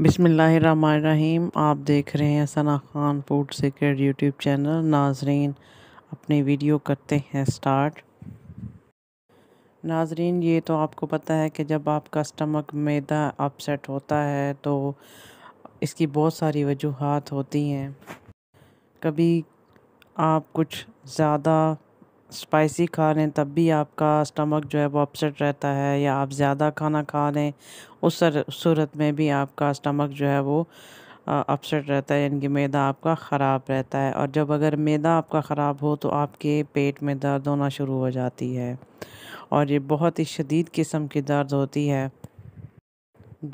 बिसमीम आप देख रहे हैं Sana Khan food secret YouTube channel नाजरीन अपनी वीडियो करते हैं स्टार्ट नाजरीन ये तो आपको पता है कि जब आपका स्टमक मैदा अपसेट होता है तो इसकी बहुत सारी वजूहत होती हैं कभी आप कुछ ज़्यादा स्पाइसी खा लें तब भी आपका स्टमक जो है वो अपसेट रहता है या आप ज़्यादा खाना खा लें उस सूरत में भी आपका स्टमक जो है वो अपसेट रहता है यानी कि मैदा आपका ख़राब रहता है और जब अगर मैदा आपका ख़राब हो तो आपके पेट में दर्द होना शुरू हो जाती है और ये बहुत ही शदीद किस्म की दर्द होती है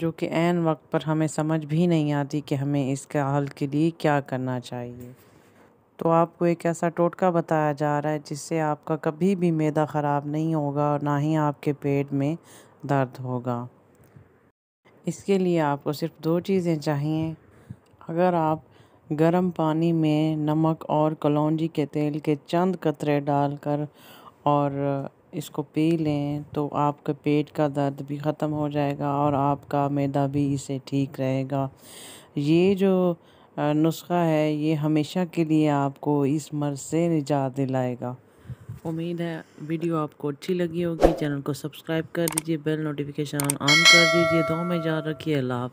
जो कि एन वक्त पर हमें समझ भी नहीं आती कि हमें इसका हल के लिए क्या करना चाहिए तो आपको एक ऐसा टोटका बताया जा रहा है जिससे आपका कभी भी मैदा ख़राब नहीं होगा और ना ही आपके पेट में दर्द होगा इसके लिए आपको सिर्फ दो चीज़ें चाहिए अगर आप गर्म पानी में नमक और कलौजी के तेल के चंद कतरे डालकर और इसको पी लें तो आपके पेट का दर्द भी ख़त्म हो जाएगा और आपका मैदा भी इसे ठीक रहेगा ये जो नुस्खा है ये हमेशा के लिए आपको इस मर्ज़ से निजात दिलाएगा उम्मीद है वीडियो आपको अच्छी लगी होगी चैनल को सब्सक्राइब कर दीजिए बेल नोटिफिकेशन ऑन कर दीजिए दो में जा रखिए अल्लाह